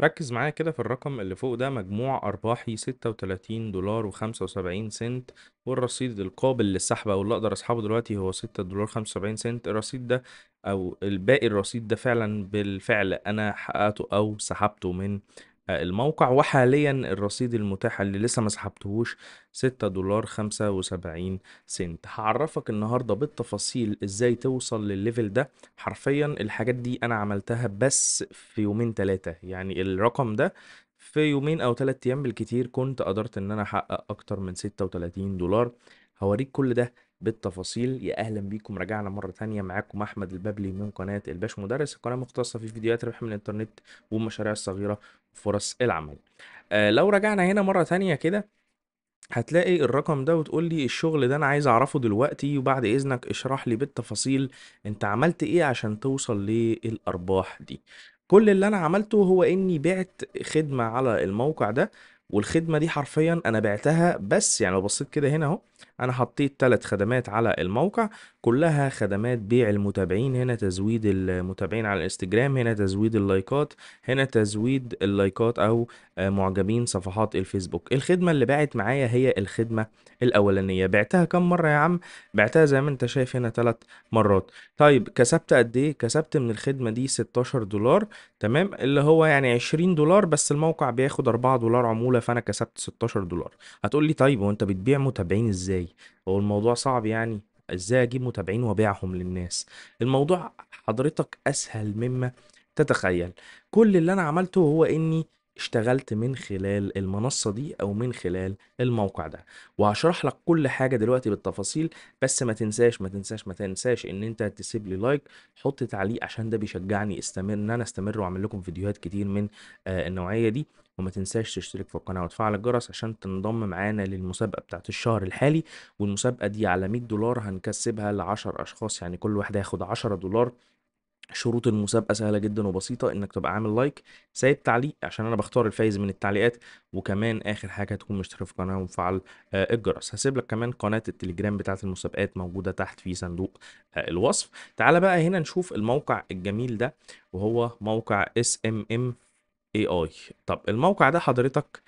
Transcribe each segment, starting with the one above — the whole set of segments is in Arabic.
ركز معايا كده في الرقم اللي فوق ده مجموع أرباحي ستة وتلاتين دولار وخمسة وسبعين سنت والرصيد القابل للسحب أو اللي أقدر أسحبه دلوقتي هو ستة دولار خمسة وسبعين سنت الرصيد ده أو الباقي الرصيد ده فعلا بالفعل أنا حققته أو سحبته من الموقع وحاليا الرصيد المتاح اللي لسه ما سحبتهوش 6 دولار 75 سنت هعرفك النهارده بالتفاصيل ازاي توصل للليفل ده حرفيا الحاجات دي انا عملتها بس في يومين ثلاثه يعني الرقم ده في يومين او ثلاثة ايام بالكتير كنت قدرت ان انا احقق اكتر من 36 دولار هوريك كل ده بالتفاصيل يا اهلا بيكم رجعنا مره تانية معاكم احمد البابلي من قناه الباش مدرس القناه مختصه في فيديوهات ربح من الانترنت والمشاريع الصغيره فرص العمل آه لو رجعنا هنا مرة تانية كده هتلاقي الرقم ده وتقول لي الشغل ده انا عايز اعرفه دلوقتي وبعد اذنك اشرح لي بالتفاصيل انت عملت ايه عشان توصل للارباح دي كل اللي انا عملته هو اني بعت خدمة على الموقع ده والخدمة دي حرفيا انا بعتها بس يعني لو بصيت كده هنا اهو انا حطيت ثلاث خدمات على الموقع كلها خدمات بيع المتابعين هنا تزويد المتابعين على الانستجرام هنا تزويد اللايكات هنا تزويد اللايكات او آه، معجبين صفحات الفيسبوك الخدمه اللي باعت معايا هي الخدمه الاولانيه بعتها كم مره يا عم بعتها زي ما انت شايف هنا ثلاث مرات طيب كسبت قد ايه كسبت من الخدمه دي 16 دولار تمام اللي هو يعني 20 دولار بس الموقع بياخد 4 دولار عموله فانا كسبت 16 دولار هتقول لي طيب وانت بتبيع متابعين ازاي ازاي هو الموضوع صعب يعني ازاي اجيب متابعين وابيعهم للناس الموضوع حضرتك اسهل مما تتخيل كل اللي انا عملته هو اني اشتغلت من خلال المنصة دي أو من خلال الموقع ده وهشرح لك كل حاجة دلوقتي بالتفاصيل بس ما تنساش ما تنساش ما تنساش إن أنت تسيب لي لايك حط تعليق عشان ده بيشجعني استمر إن أنا استمر وأعمل لكم فيديوهات كتير من آه النوعية دي وما تنساش تشترك في القناة وتفعل الجرس عشان تنضم معانا للمسابقة بتاعت الشهر الحالي والمسابقة دي على 100 دولار هنكسبها ل 10 أشخاص يعني كل واحد هياخد 10 دولار شروط المسابقه سهله جدا وبسيطه انك تبقى عامل لايك سايب تعليق عشان انا بختار الفايز من التعليقات وكمان اخر حاجه تكون مشترك في القناه ومفعل آه الجرس هسيب لك كمان قناه التليجرام بتاعه المسابقات موجوده تحت في صندوق آه الوصف تعال بقى هنا نشوف الموقع الجميل ده وهو موقع اس ام ام اي اي طب الموقع ده حضرتك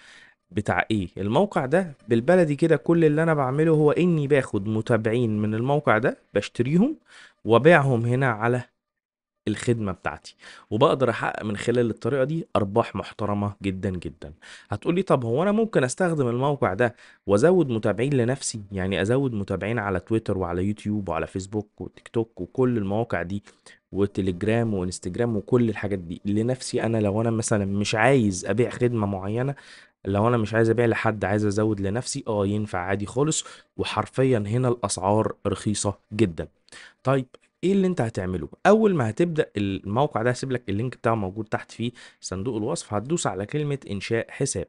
بتاع ايه الموقع ده بالبلدي كده كل اللي انا بعمله هو اني باخد متابعين من الموقع ده بشتريهم وبيعهم هنا على الخدمه بتاعتي وبقدر احقق من خلال الطريقه دي ارباح محترمه جدا جدا هتقولي طب هو انا ممكن استخدم الموقع ده وازود متابعين لنفسي يعني ازود متابعين على تويتر وعلى يوتيوب وعلى فيسبوك وتيك توك وكل المواقع دي وتليجرام وانستجرام وكل الحاجات دي لنفسي انا لو انا مثلا مش عايز ابيع خدمه معينه لو انا مش عايز ابيع لحد عايز ازود لنفسي اه ينفع عادي خالص وحرفيا هنا الاسعار رخيصه جدا طيب ايه اللي انت هتعمله اول ما هتبدا الموقع ده هسيب لك اللينك بتاعه موجود تحت في صندوق الوصف هتدوس على كلمه انشاء حساب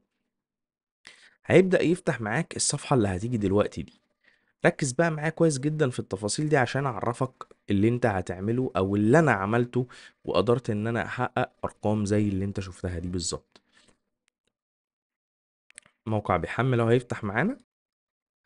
هيبدا يفتح معاك الصفحه اللي هتيجي دلوقتي دي ركز بقى معايا كويس جدا في التفاصيل دي عشان اعرفك اللي انت هتعمله او اللي انا عملته وقدرت ان انا احقق ارقام زي اللي انت شفتها دي بالظبط موقع بيحمل اهو هيفتح معانا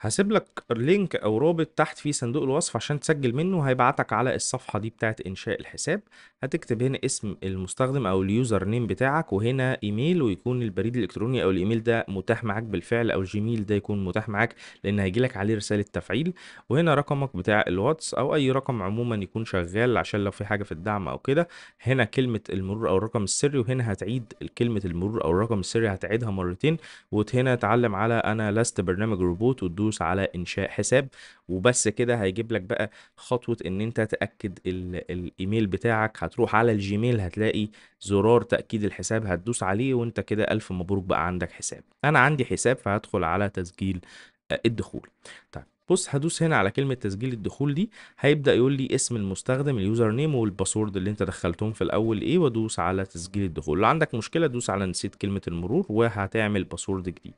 هسيب لك لينك او رابط تحت في صندوق الوصف عشان تسجل منه هيبعتك على الصفحه دي بتاعه انشاء الحساب هتكتب هنا اسم المستخدم او اليوزر نيم بتاعك وهنا ايميل ويكون البريد الالكتروني او الايميل ده متاح معاك بالفعل او الجيميل ده يكون متاح معاك لان هيجي لك عليه رساله تفعيل وهنا رقمك بتاع الواتس او اي رقم عموما يكون شغال عشان لو في حاجه في الدعم او كده هنا كلمه المرور او الرقم السري وهنا هتعيد كلمه المرور او الرقم السري هتعيدها مرتين وهنا تعلم على انا لست برنامج روبوت وتدوس فلوس على انشاء حساب وبس كده هيجيب لك بقى خطوه ان انت تاكد الايميل بتاعك هتروح على الجيميل هتلاقي زرار تاكيد الحساب هتدوس عليه وانت كده الف مبروك بقى عندك حساب انا عندي حساب فهدخل على تسجيل آه، الدخول طيب بص هدوس هنا على كلمة تسجيل الدخول دي هيبدأ يقول لي اسم المستخدم اليوزر نيم والباسورد اللي انت دخلتهم في الاول ايه وادوس على تسجيل الدخول لو عندك مشكلة دوس على نسيت كلمة المرور وهتعمل باسورد جديد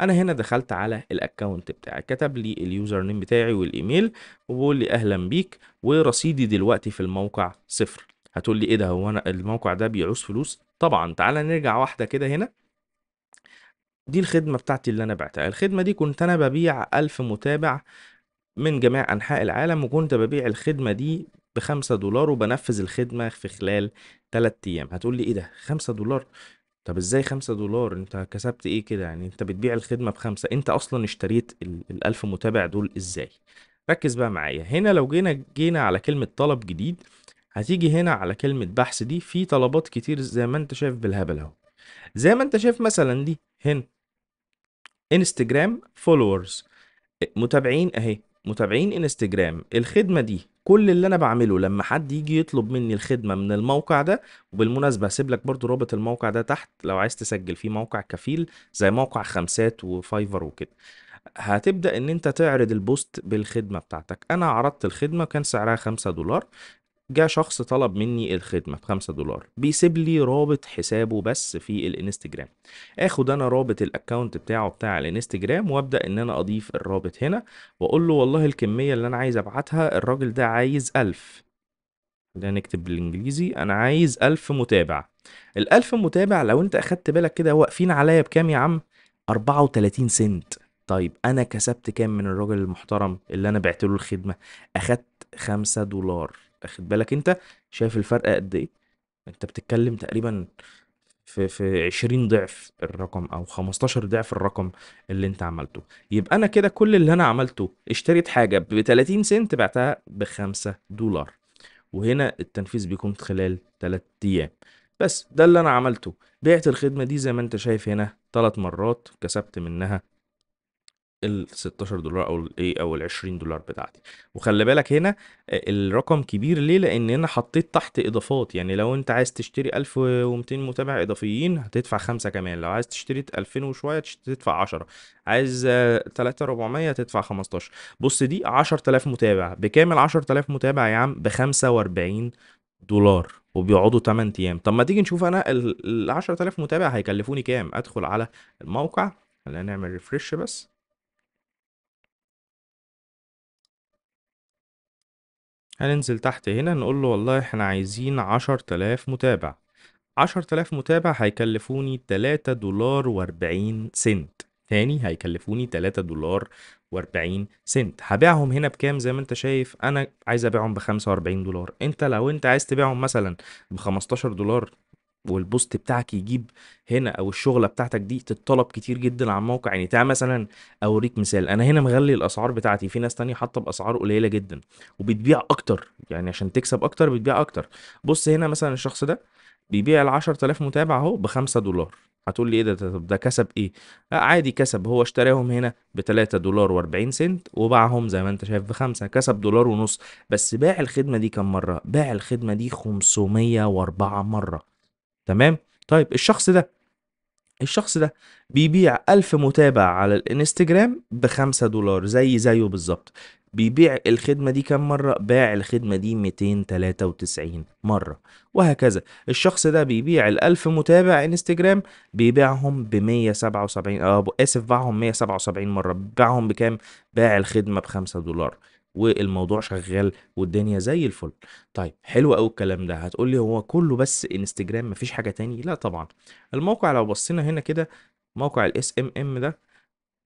انا هنا دخلت على الاكونت بتاعي كتب لي اليوزر نيم بتاعي والايميل وبقول لي اهلا بيك ورصيدي دلوقتي في الموقع صفر هتقول لي ايه ده هو انا الموقع ده بيعوز فلوس طبعا تعالى نرجع واحده كده هنا دي الخدمه بتاعتي اللي انا بعتها الخدمه دي كنت انا ببيع ألف متابع من جميع انحاء العالم وكنت ببيع الخدمه دي بخمسة دولار وبنفذ الخدمة في خلال 3 أيام هتقول لي إيه ده 5 دولار طب ازاي خمسة دولار انت كسبت ايه كده يعني انت بتبيع الخدمة بخمسة انت اصلا اشتريت ال- الالف متابع دول ازاي ركز بقى معايا هنا لو جينا جينا على كلمة طلب جديد هتيجي هنا على كلمة بحث دي في طلبات كتير زي ما انت شايف بالهبل اهو زي ما انت شايف مثلا دي هنا انستجرام فولورز متابعين اهي متابعين انستجرام الخدمة دي كل اللي انا بعمله لما حد يجي يطلب مني الخدمه من الموقع ده وبالمناسبه هسيب لك برضو رابط الموقع ده تحت لو عايز تسجل فيه موقع كفيل زي موقع خمسات وفايفر وكده هتبدا ان انت تعرض البوست بالخدمه بتاعتك انا عرضت الخدمه كان سعرها 5 دولار جاء شخص طلب مني الخدمة بخمسة دولار بيسيب لي رابط حسابه بس في الانستجرام اخد انا رابط الاكونت بتاعه بتاع الانستجرام وابدأ ان انا اضيف الرابط هنا واقول له والله الكمية اللي انا عايز ابعتها الراجل ده عايز ألف ده نكتب بالانجليزي انا عايز ألف متابع الألف متابع لو انت اخدت بالك كده واقفين عليا بكام يا عم 34 سنت طيب انا كسبت كام من الراجل المحترم اللي انا بعت له الخدمه اخدت 5 دولار واخد بالك انت شايف الفرق قد ايه انت بتتكلم تقريبا في في 20 ضعف الرقم او 15 ضعف الرقم اللي انت عملته يبقى انا كده كل اللي انا عملته اشتريت حاجه ب 30 سنت بعتها ب 5 دولار وهنا التنفيذ بيكون خلال 3 ايام بس ده اللي انا عملته بعت الخدمه دي زي ما انت شايف هنا 3 مرات كسبت منها ال 16 دولار او الايه او ال 20 دولار بتاعتي وخلي بالك هنا آه، الرقم كبير ليه لان انا حطيت تحت اضافات يعني لو انت عايز تشتري 1200 متابع اضافيين هتدفع خمسة كمان لو عايز تشتري 2000 وشويه تدفع 10 عايز 3400 تدفع 15 بص دي 10000 متابع بكام ال 10000 متابع يا عم ب 45 دولار وبيقعدوا 8 ايام طب ما تيجي نشوف انا ال 10000 متابع هيكلفوني كام ادخل على الموقع خلينا نعمل ريفرش بس هننزل تحت هنا نقول له والله احنا عايزين عشر تلاف متابع عشر تلاف متابع هيكلفوني تلاتة دولار واربعين سنت تاني هيكلفوني تلاتة دولار واربعين سنت هبيعهم هنا بكام زي ما انت شايف انا عايز ابيعهم بخمسة واربعين دولار انت لو انت عايز تبيعهم مثلا بخمستاشر دولار والبوست بتاعك يجيب هنا او الشغله بتاعتك دي تتطلب كتير جدا على الموقع يعني تعال مثلا اوريك مثال انا هنا مغلي الاسعار بتاعتي في ناس تانية حاطه باسعار قليله جدا وبتبيع اكتر يعني عشان تكسب اكتر بتبيع اكتر بص هنا مثلا الشخص ده بيبيع ال 10000 متابع اهو ب 5 دولار هتقول لي ايه ده طب ده كسب ايه؟ لا عادي كسب هو اشتراهم هنا ب 3 دولار و40 سنت وباعهم زي ما انت شايف بخمسه كسب دولار ونص بس باع الخدمه دي كم مره؟ باع الخدمه دي 504 مره تمام طيب الشخص ده الشخص ده بيبيع ألف متابع على الانستجرام بخمسة دولار زي زيه بالظبط بيبيع الخدمة دي كم مرة؟ باع الخدمة دي 293 مرة وهكذا الشخص ده بيبيع الألف متابع انستجرام بيبيعهم ب 177 اه آسف باعهم 177 مرة باعهم بكام؟ باع الخدمة بخمسة دولار والموضوع شغال والدنيا زي الفل طيب حلو قوي الكلام ده هتقول لي هو كله بس انستجرام مفيش حاجه تاني لا طبعا الموقع لو بصينا هنا كده موقع الاس ام ام ده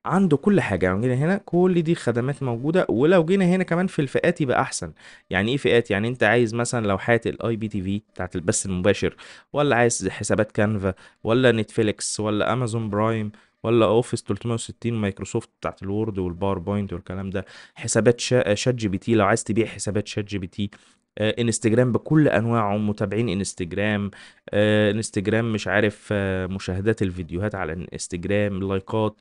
عنده كل حاجه يعني جينا هنا كل دي خدمات موجوده ولو جينا هنا كمان في الفئات يبقى احسن يعني ايه فئات يعني انت عايز مثلا لوحات الاي بي تي في بتاعت البث المباشر ولا عايز حسابات كانفا ولا نتفليكس ولا امازون برايم ولا اوفيس 360 مايكروسوفت بتاعت الوورد والباوربوينت والكلام ده حسابات شات جي بي تي لو عايز تبيع حسابات شات جي بي تي انستجرام بكل انواعه متابعين انستجرام انستجرام آه، مش عارف آه، مشاهدات الفيديوهات على انستجرام لايكات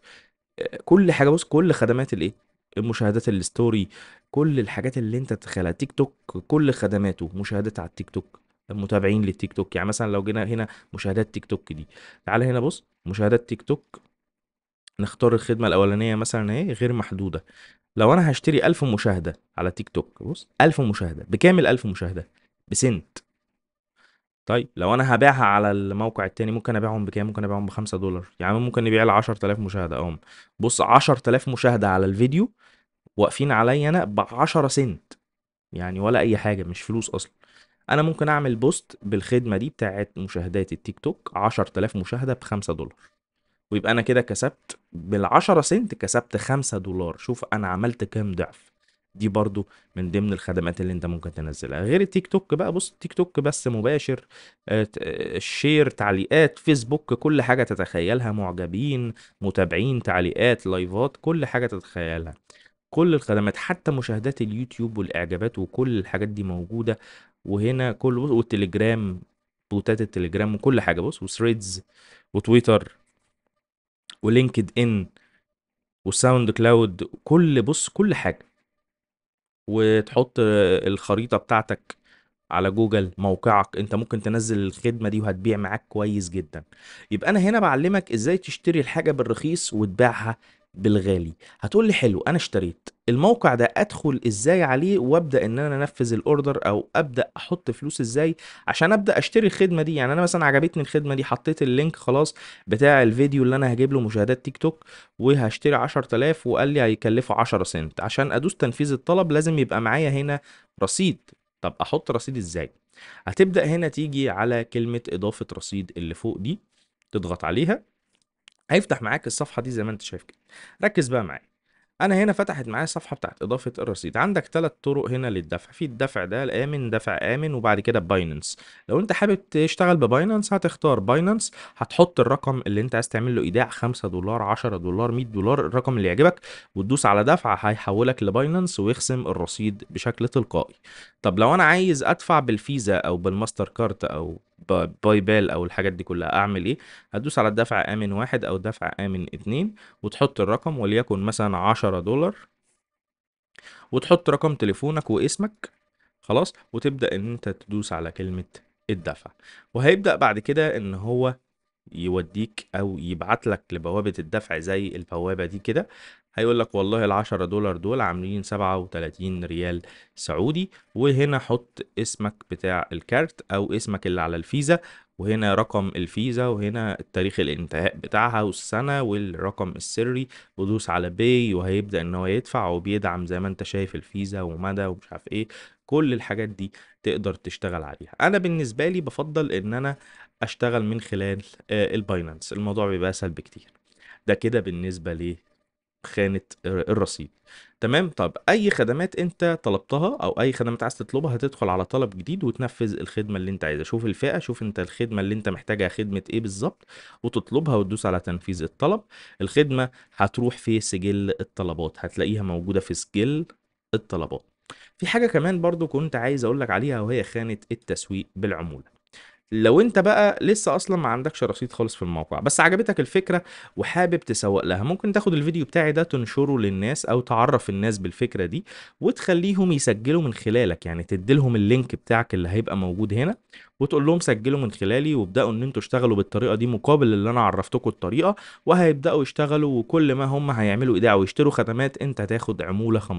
آه، كل حاجه بص كل خدمات الايه مشاهدات الستوري كل الحاجات اللي انت تتخيلها تيك توك كل خدماته مشاهدات على التيك توك متابعين للتيك توك يعني مثلا لو جينا هنا مشاهدات تيك توك دي تعال هنا بص مشاهدات تيك توك نختار الخدمة الأولانية مثلا أهي غير محدودة لو أنا هشتري 1000 مشاهدة على تيك توك بص 1000 مشاهدة بكام ال 1000 مشاهدة؟ بسنت طيب لو انا هبيعها على الموقع التاني ممكن ابيعهم بكام ممكن ابيعهم 5 دولار يعني ممكن نبيع ل 10000 مشاهده اهم بص 10000 مشاهده على الفيديو واقفين عليا انا ب 10 سنت يعني ولا اي حاجه مش فلوس اصلا انا ممكن اعمل بوست بالخدمه دي بتاعت مشاهدات التيك توك 10000 مشاهده ب 5 دولار ويبقى انا كده كسبت بال10 سنت كسبت 5 دولار شوف انا عملت كام ضعف دي برضو من ضمن الخدمات اللي انت ممكن تنزلها غير التيك توك بقى بص التيك توك بس مباشر آه، آه، شير تعليقات فيسبوك كل حاجة تتخيلها معجبين متابعين تعليقات لايفات كل حاجة تتخيلها كل الخدمات حتى مشاهدات اليوتيوب والاعجابات وكل الحاجات دي موجودة وهنا كل والتليجرام بوتات التليجرام وكل حاجة بص وثريدز وتويتر ولينكد ان وساوند كلاود كل بص كل حاجه وتحط الخريطه بتاعتك على جوجل موقعك انت ممكن تنزل الخدمه دي وهتبيع معاك كويس جدا يبقى انا هنا بعلمك ازاي تشتري الحاجه بالرخيص وتبيعها بالغالي هتقول لي حلو انا اشتريت الموقع ده ادخل ازاي عليه وابدا ان انا انفذ الاوردر او ابدا احط فلوس ازاي عشان ابدا اشتري الخدمه دي يعني انا مثلا عجبتني الخدمه دي حطيت اللينك خلاص بتاع الفيديو اللي انا هجيب له مشاهدات تيك توك وهشتري 10000 وقال لي هيكلفه 10 سنت عشان ادوس تنفيذ الطلب لازم يبقى معايا هنا رصيد طب احط رصيد ازاي هتبدا هنا تيجي على كلمه اضافه رصيد اللي فوق دي تضغط عليها هيفتح معاك الصفحه دي زي ما انت شايف كده ركز بقى معايا انا هنا فتحت معايا الصفحه بتاعت اضافه الرصيد عندك ثلاث طرق هنا للدفع في الدفع ده الامن دفع امن وبعد كده باينانس لو انت حابب تشتغل بباينانس هتختار باينانس هتحط الرقم اللي انت عايز تعمل له ايداع 5 دولار 10 دولار 100 دولار الرقم اللي يعجبك وتدوس على دفع هيحولك لباينانس ويخصم الرصيد بشكل تلقائي طب لو انا عايز ادفع بالفيزا او بالماستر كارت او باي بال او الحاجات دي كلها اعمل ايه هتدوس على الدفع امن واحد او دفع امن اتنين وتحط الرقم وليكن مثلا عشرة دولار وتحط رقم تليفونك واسمك خلاص وتبدا ان انت تدوس على كلمه الدفع وهيبدا بعد كده ان هو يوديك او يبعت لك لبوابه الدفع زي البوابه دي كده هيقول لك والله العشرة دولار دول عاملين سبعة وتلاتين ريال سعودي وهنا حط اسمك بتاع الكارت او اسمك اللي على الفيزا وهنا رقم الفيزا وهنا تاريخ الانتهاء بتاعها والسنة والرقم السري ودوس على باي وهيبدأ ان هو يدفع وبيدعم زي ما انت شايف الفيزا ومدى ومش عارف ايه كل الحاجات دي تقدر تشتغل عليها انا بالنسبة لي بفضل ان انا اشتغل من خلال آه، الباينانس الموضوع بيبقى اسهل بكتير ده كده بالنسبه ليه خانه الرصيد تمام طب اي خدمات انت طلبتها او اي خدمات عايز تطلبها هتدخل على طلب جديد وتنفذ الخدمه اللي انت عايزها شوف الفئه شوف انت الخدمه اللي انت محتاجها خدمه ايه بالظبط وتطلبها وتدوس على تنفيذ الطلب الخدمه هتروح في سجل الطلبات هتلاقيها موجوده في سجل الطلبات في حاجه كمان برضو كنت عايز اقول لك عليها وهي خانه التسويق بالعموله لو انت بقى لسه اصلا ما عندكش رصيد خالص في الموقع بس عجبتك الفكره وحابب تسوق لها ممكن تاخد الفيديو بتاعي ده تنشره للناس او تعرف الناس بالفكره دي وتخليهم يسجلوا من خلالك يعني تديلهم اللينك بتاعك اللي هيبقى موجود هنا وتقول لهم سجلوا من خلالي وابداوا ان انتوا اشتغلوا بالطريقه دي مقابل اللي انا عرفتكم الطريقه وهيبداوا يشتغلوا وكل ما هم هيعملوا ايداع ويشتروا خدمات انت هتاخد عموله 15%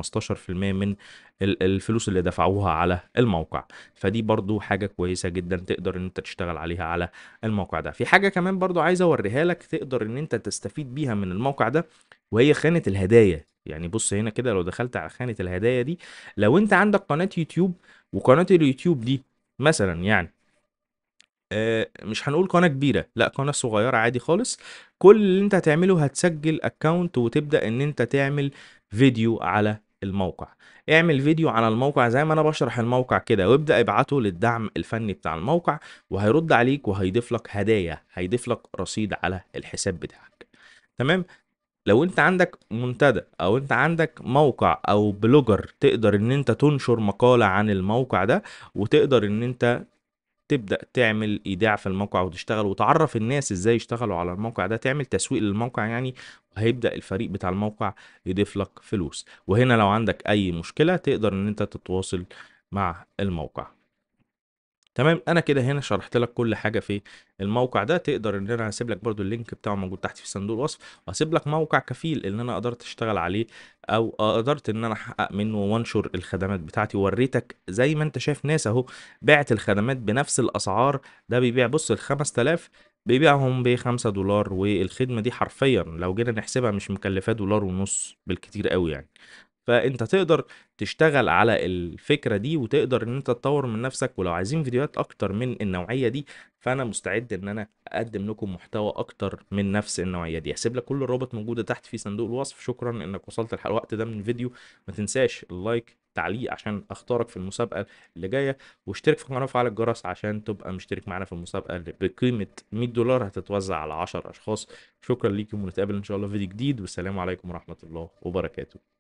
من الفلوس اللي دفعوها على الموقع فدي برضو حاجه كويسه جدا تقدر ان انت تشتغل عليها على الموقع ده في حاجه كمان برضو عايز اوريها لك تقدر ان انت تستفيد بيها من الموقع ده وهي خانه الهدايا يعني بص هنا كده لو دخلت على خانه الهدايا دي لو انت عندك قناه يوتيوب وقناه اليوتيوب دي مثلا يعني آه، مش هنقول قناه كبيره لا قناه صغيره عادي خالص كل اللي انت هتعمله هتسجل اكونت وتبدا ان انت تعمل فيديو على الموقع اعمل فيديو على الموقع زي ما انا بشرح الموقع كده وابدا ابعته للدعم الفني بتاع الموقع وهيرد عليك وهيضيف لك هدايا هيضيف لك رصيد على الحساب بتاعك تمام لو انت عندك منتدى او انت عندك موقع او بلوجر تقدر ان انت تنشر مقالة عن الموقع ده وتقدر ان انت تبدا تعمل ايداع في الموقع وتشتغل وتعرف الناس ازاي يشتغلوا على الموقع ده تعمل تسويق للموقع يعني هيبدا الفريق بتاع الموقع يضيف لك فلوس وهنا لو عندك اي مشكله تقدر ان انت تتواصل مع الموقع تمام انا كده هنا شرحت لك كل حاجه في الموقع ده تقدر ان انا هسيب لك برده اللينك بتاعه موجود تحت في صندوق الوصف واسيب لك موقع كفيل ان انا قدرت اشتغل عليه او قدرت ان انا احقق منه وانشر الخدمات بتاعتي ووريتك زي ما انت شايف ناس اهو بعت الخدمات بنفس الاسعار ده بيبيع بص ال 5000 بيبيعهم ب 5 دولار والخدمه دي حرفيا لو جينا نحسبها مش مكلفاه دولار ونص بالكتير قوي يعني فانت تقدر تشتغل على الفكره دي وتقدر ان انت تطور من نفسك ولو عايزين فيديوهات اكتر من النوعيه دي فانا مستعد ان انا اقدم لكم محتوى اكتر من نفس النوعيه دي هسيب لك كل الرابط موجوده تحت في صندوق الوصف شكرا انك وصلت الوقت ده من الفيديو ما تنساش اللايك تعليق عشان اختارك في المسابقه اللي جايه واشترك في القناه وفعل الجرس عشان تبقى مشترك معانا في المسابقه اللي بقيمه 100 دولار هتتوزع على 10 اشخاص شكرا ليكم ونتقابل ان شاء الله في فيديو جديد والسلام عليكم ورحمه الله وبركاته